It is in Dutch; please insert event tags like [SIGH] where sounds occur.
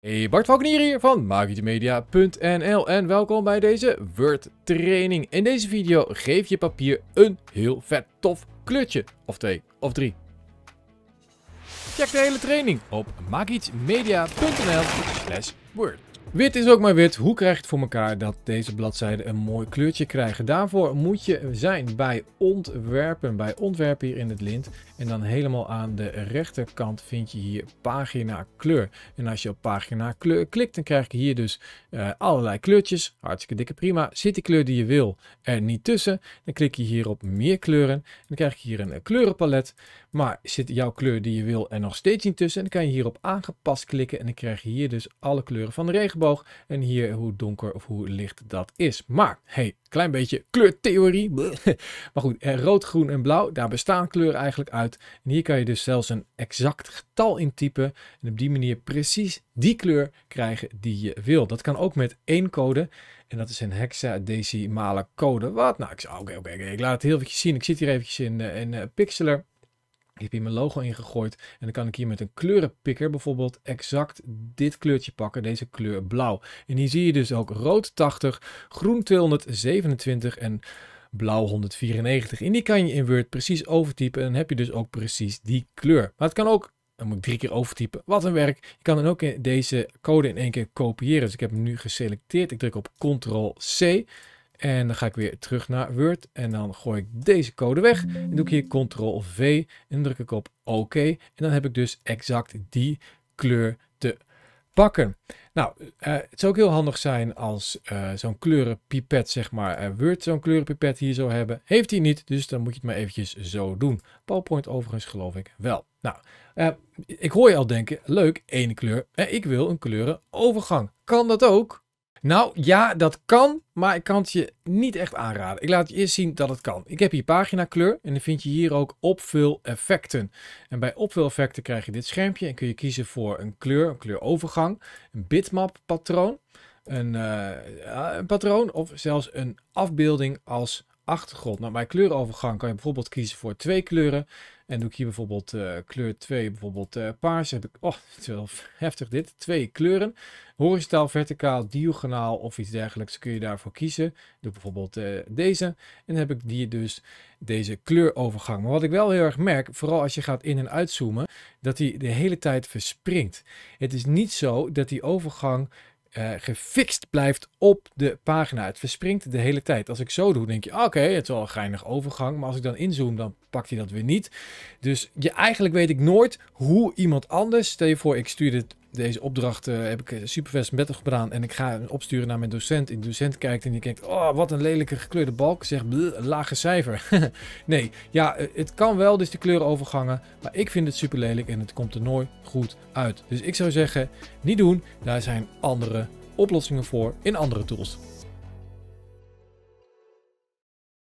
Hey, Bart Valkenier hier van Magiemedia.nl en welkom bij deze Word training. In deze video geef je papier een heel vet tof kleurtje, of twee, of drie. Check de hele training op magietmedia.nl slash Word. Wit is ook maar wit. Hoe krijg je het voor elkaar dat deze bladzijden een mooi kleurtje krijgen? Daarvoor moet je zijn bij ontwerpen, bij ontwerpen hier in het lint. En dan helemaal aan de rechterkant vind je hier pagina kleur. En als je op pagina kleur klikt, dan krijg je hier dus eh, allerlei kleurtjes. Hartstikke dikke prima. Zit die kleur die je wil er niet tussen, dan klik je hier op meer kleuren. dan krijg je hier een kleurenpalet. Maar zit jouw kleur die je wil er nog steeds niet tussen, dan kan je hier op aangepast klikken. En dan krijg je hier dus alle kleuren van de regen en hier hoe donker of hoe licht dat is. Maar hey, klein beetje kleurtheorie. [LAUGHS] Maar goed, eh, rood, groen en blauw, daar bestaan kleuren eigenlijk uit. En hier kan je dus zelfs een exact getal intypen en op die manier precies die kleur krijgen die je wil. Dat kan ook met één code en dat is een hexadecimale code. Wat? Nou, ik zou, oké, oké, ik laat het heel eventjes zien. Ik zit hier eventjes in, eh, in uh, ik heb hier mijn logo ingegooid en dan kan ik hier met een kleurenpikker bijvoorbeeld exact dit kleurtje pakken, deze kleur blauw. En hier zie je dus ook rood 80, groen 227 en blauw 194. En die kan je in Word precies overtypen en dan heb je dus ook precies die kleur. Maar het kan ook dan moet ik drie keer overtypen. Wat een werk. Je kan dan ook deze code in één keer kopiëren. Dus ik heb hem nu geselecteerd. Ik druk op Ctrl C. En dan ga ik weer terug naar Word en dan gooi ik deze code weg. En doe ik hier Ctrl-V en druk ik op OK. En dan heb ik dus exact die kleur te pakken. Nou, eh, het zou ook heel handig zijn als uh, zo'n kleurenpipet, zeg maar, eh, Word zo'n kleurenpipet hier zou hebben. Heeft hij niet, dus dan moet je het maar eventjes zo doen. PowerPoint overigens geloof ik wel. Nou, ik hoor je al denken, leuk, één kleur. ik wil een overgang. Kan dat ook? Nou ja, dat kan, maar ik kan het je niet echt aanraden. Ik laat je eerst zien dat het kan. Ik heb hier pagina kleur en dan vind je hier ook opvul effecten. En bij opvul effecten krijg je dit schermpje en kun je kiezen voor een kleur, een kleurovergang, een bitmap patroon, een, eh, een patroon of zelfs een afbeelding als achtergrond. Nou, bij kleurovergang kan je bijvoorbeeld kiezen voor twee kleuren. En doe ik hier bijvoorbeeld eh, kleur 2, bijvoorbeeld eh, paars. Heb ik, oh, [LAUGHS] het is wel heftig dit. Twee kleuren. Horizontaal, verticaal, diagonaal of iets dergelijks kun je daarvoor kiezen. Doe bijvoorbeeld eh, deze. En dan heb ik hier dus deze kleurovergang. Maar wat ik wel heel erg merk, vooral als je gaat in- en uitzoomen, dat hij de hele tijd verspringt. Het is niet zo dat die overgang eh, gefixt blijft op de pagina. Het verspringt de hele tijd. Als ik zo doe, denk je, oké, het is wel een geinig overgang. Maar als ik dan inzoom, dan pakt hij dat weer niet. Dus je, eigenlijk weet ik nooit hoe iemand anders... Stel je voor, ik stuur dit deze opdrachten eh, heb ik eh, supervest met gedaan en ik ga hem opsturen naar mijn docent. En de docent kijkt en die kijkt, oh wat een lelijke gekleurde balk, zegt lage cijfer. [LAUGHS] nee, ja, eh, het kan wel, dus de overgangen. maar ik vind het super lelijk en het komt er nooit goed uit. Dus ik zou zeggen, niet doen, daar zijn andere oplossingen voor in andere tools.